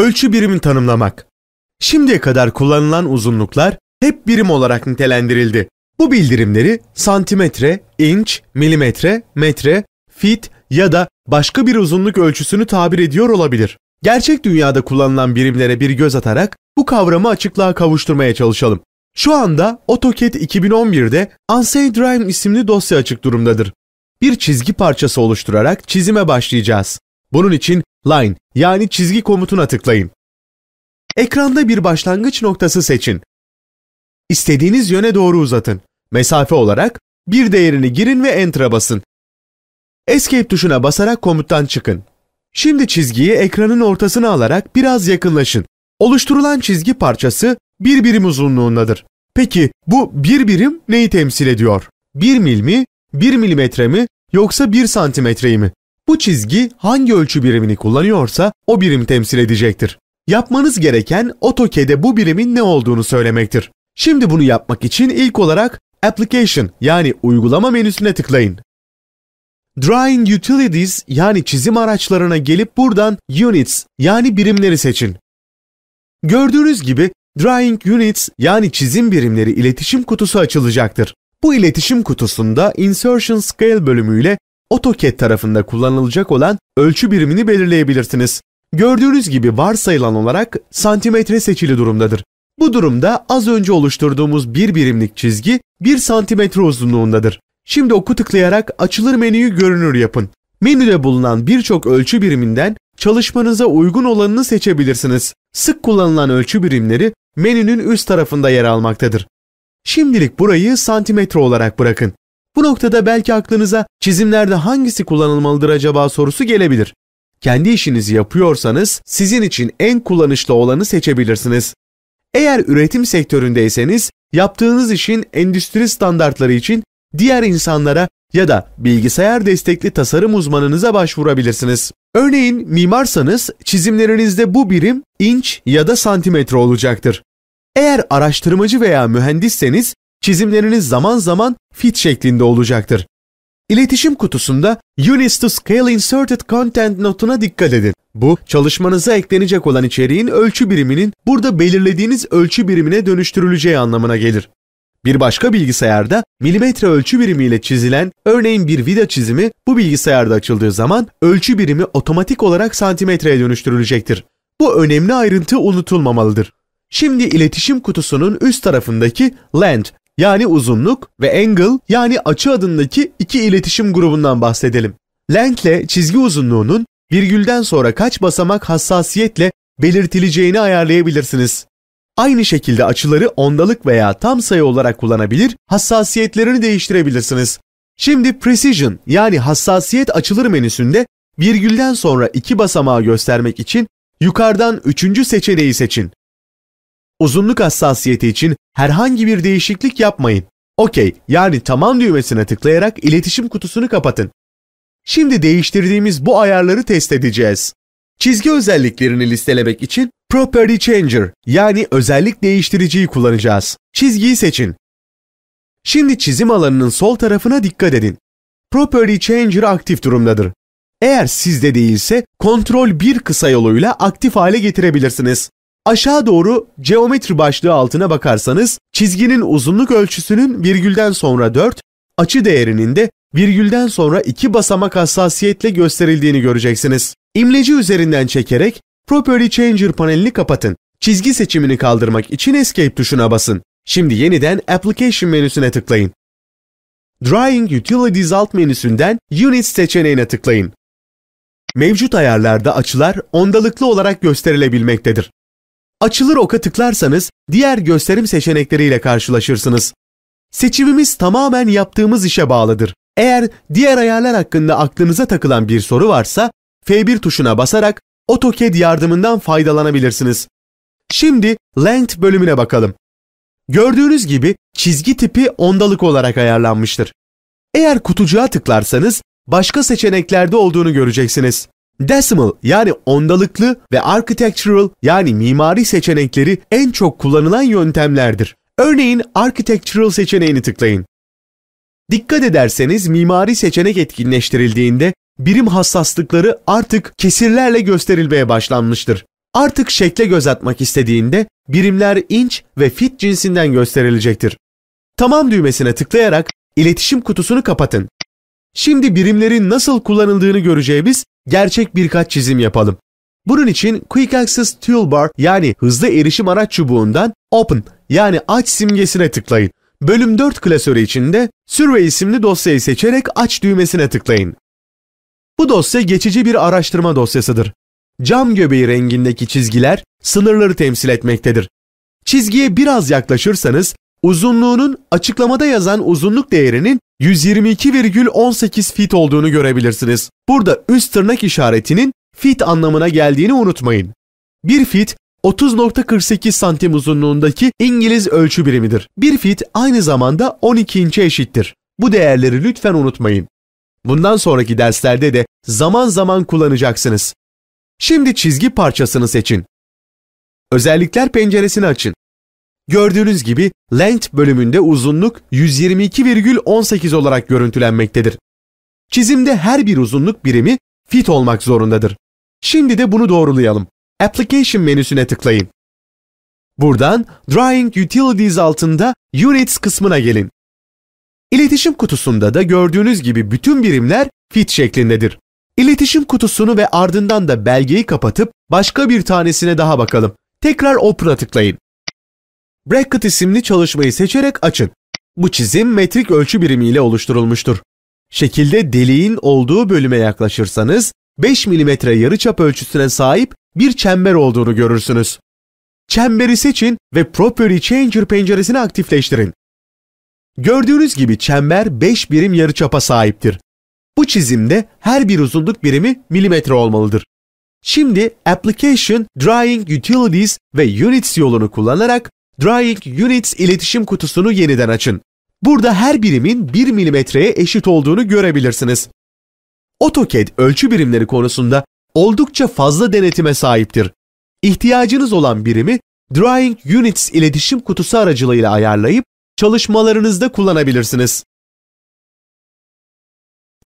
ölçü birimi tanımlamak. Şimdiye kadar kullanılan uzunluklar hep birim olarak nitelendirildi. Bu bildirimleri santimetre, inç, milimetre, metre, fit ya da başka bir uzunluk ölçüsünü tabir ediyor olabilir. Gerçek dünyada kullanılan birimlere bir göz atarak bu kavramı açıklığa kavuşturmaya çalışalım. Şu anda AutoCAD 2011'de Unsaved Rhyme isimli dosya açık durumdadır. Bir çizgi parçası oluşturarak çizime başlayacağız. Bunun için Line yani çizgi komutuna tıklayın. Ekranda bir başlangıç noktası seçin. İstediğiniz yöne doğru uzatın. Mesafe olarak bir değerini girin ve Enter'a basın. Escape tuşuna basarak komuttan çıkın. Şimdi çizgiyi ekranın ortasına alarak biraz yakınlaşın. Oluşturulan çizgi parçası bir birim uzunluğundadır. Peki bu bir birim neyi temsil ediyor? Bir mil mi, bir milimetre mi yoksa bir santimetreyi mi? Bu çizgi hangi ölçü birimini kullanıyorsa o birim temsil edecektir. Yapmanız gereken AutoCAD'e bu birimin ne olduğunu söylemektir. Şimdi bunu yapmak için ilk olarak Application yani uygulama menüsüne tıklayın. Drawing Utilities yani çizim araçlarına gelip buradan Units yani birimleri seçin. Gördüğünüz gibi Drawing Units yani çizim birimleri iletişim kutusu açılacaktır. Bu iletişim kutusunda Insertion Scale bölümüyle AutoCAD tarafında kullanılacak olan ölçü birimini belirleyebilirsiniz. Gördüğünüz gibi varsayılan olarak santimetre seçili durumdadır. Bu durumda az önce oluşturduğumuz bir birimlik çizgi 1 santimetre uzunluğundadır. Şimdi oku tıklayarak açılır menüyü görünür yapın. Menüde bulunan birçok ölçü biriminden çalışmanıza uygun olanını seçebilirsiniz. Sık kullanılan ölçü birimleri menünün üst tarafında yer almaktadır. Şimdilik burayı santimetre olarak bırakın. Bu noktada belki aklınıza çizimlerde hangisi kullanılmalıdır acaba sorusu gelebilir. Kendi işinizi yapıyorsanız sizin için en kullanışlı olanı seçebilirsiniz. Eğer üretim sektöründeyseniz yaptığınız işin endüstri standartları için diğer insanlara ya da bilgisayar destekli tasarım uzmanınıza başvurabilirsiniz. Örneğin mimarsanız çizimlerinizde bu birim inç ya da santimetre olacaktır. Eğer araştırmacı veya mühendisseniz Çizimleriniz zaman zaman fit şeklinde olacaktır. İletişim kutusunda Units to Scale Inserted Content notuna dikkat edin. Bu, çalışmanıza eklenecek olan içeriğin ölçü biriminin burada belirlediğiniz ölçü birimine dönüştürüleceği anlamına gelir. Bir başka bilgisayarda milimetre ölçü birimiyle çizilen örneğin bir vida çizimi bu bilgisayarda açıldığı zaman ölçü birimi otomatik olarak santimetreye dönüştürülecektir. Bu önemli ayrıntı unutulmamalıdır. Şimdi iletişim kutusunun üst tarafındaki Land yani uzunluk ve angle yani açı adındaki iki iletişim grubundan bahsedelim. Length'le çizgi uzunluğunun virgülden sonra kaç basamak hassasiyetle belirtileceğini ayarlayabilirsiniz. Aynı şekilde açıları ondalık veya tam sayı olarak kullanabilir, hassasiyetlerini değiştirebilirsiniz. Şimdi Precision yani hassasiyet açılır menüsünde virgülden sonra iki basamağı göstermek için yukarıdan üçüncü seçeneği seçin. Uzunluk hassasiyeti için herhangi bir değişiklik yapmayın. OK yani tamam düğmesine tıklayarak iletişim kutusunu kapatın. Şimdi değiştirdiğimiz bu ayarları test edeceğiz. Çizgi özelliklerini listelemek için Property Changer yani özellik değiştiriciyi kullanacağız. Çizgiyi seçin. Şimdi çizim alanının sol tarafına dikkat edin. Property Changer aktif durumdadır. Eğer sizde değilse kontrol 1 kısa yoluyla aktif hale getirebilirsiniz. Aşağı doğru geometri başlığı altına bakarsanız çizginin uzunluk ölçüsünün virgülden sonra 4, açı değerinin de virgülden sonra 2 basamak hassasiyetle gösterildiğini göreceksiniz. İmleci üzerinden çekerek Property Changer panelini kapatın. Çizgi seçimini kaldırmak için Escape tuşuna basın. Şimdi yeniden Application menüsüne tıklayın. Drawing Utilities alt menüsünden Units seçeneğine tıklayın. Mevcut ayarlarda açılar ondalıklı olarak gösterilebilmektedir. Açılır oka tıklarsanız diğer gösterim seçenekleriyle karşılaşırsınız. Seçimimiz tamamen yaptığımız işe bağlıdır. Eğer diğer ayarlar hakkında aklınıza takılan bir soru varsa F1 tuşuna basarak AutoCAD yardımından faydalanabilirsiniz. Şimdi Length bölümüne bakalım. Gördüğünüz gibi çizgi tipi ondalık olarak ayarlanmıştır. Eğer kutucuğa tıklarsanız başka seçeneklerde olduğunu göreceksiniz. Decimal yani ondalıklı ve architectural yani mimari seçenekleri en çok kullanılan yöntemlerdir. Örneğin architectural seçeneğini tıklayın. Dikkat ederseniz mimari seçenek etkinleştirildiğinde birim hassaslıkları artık kesirlerle gösterilmeye başlanmıştır. Artık şekle göz atmak istediğinde birimler inç ve fit cinsinden gösterilecektir. Tamam düğmesine tıklayarak iletişim kutusunu kapatın. Şimdi birimlerin nasıl kullanıldığını göreceğimiz gerçek birkaç çizim yapalım. Bunun için Quick Access Toolbar yani hızlı erişim araç çubuğundan Open yani aç simgesine tıklayın. Bölüm 4 klasörü içinde Survey isimli dosyayı seçerek aç düğmesine tıklayın. Bu dosya geçici bir araştırma dosyasıdır. Cam göbeği rengindeki çizgiler sınırları temsil etmektedir. Çizgiye biraz yaklaşırsanız Uzunluğunun açıklamada yazan uzunluk değerinin 122,18 fit olduğunu görebilirsiniz. Burada üst tırnak işaretinin fit anlamına geldiğini unutmayın. 1 fit 30.48 santim uzunluğundaki İngiliz ölçü birimidir. 1 fit aynı zamanda 12 inçe eşittir. Bu değerleri lütfen unutmayın. Bundan sonraki derslerde de zaman zaman kullanacaksınız. Şimdi çizgi parçasını seçin. Özellikler penceresini açın. Gördüğünüz gibi length bölümünde uzunluk 122,18 olarak görüntülenmektedir. Çizimde her bir uzunluk birimi fit olmak zorundadır. Şimdi de bunu doğrulayalım. Application menüsüne tıklayın. Buradan Drawing Utilities altında Units kısmına gelin. İletişim kutusunda da gördüğünüz gibi bütün birimler fit şeklindedir. İletişim kutusunu ve ardından da belgeyi kapatıp başka bir tanesine daha bakalım. Tekrar Opera tıklayın. Bracket isimli çalışmayı seçerek açın. Bu çizim metrik ölçü birimiyle oluşturulmuştur. Şekilde deliğin olduğu bölüme yaklaşırsanız 5 mm yarıçap ölçüsüne sahip bir çember olduğunu görürsünüz. Çemberi seçin ve Property Changer penceresini aktifleştirin. Gördüğünüz gibi çember 5 birim yarıçapa sahiptir. Bu çizimde her bir uzunluk birimi milimetre olmalıdır. Şimdi Application, Drawing Utilities ve Units yolunu kullanarak Drying Units iletişim kutusunu yeniden açın. Burada her birimin 1 milimetreye eşit olduğunu görebilirsiniz. AutoCAD ölçü birimleri konusunda oldukça fazla denetime sahiptir. İhtiyacınız olan birimi Drawing Units iletişim kutusu aracılığıyla ayarlayıp çalışmalarınızda kullanabilirsiniz.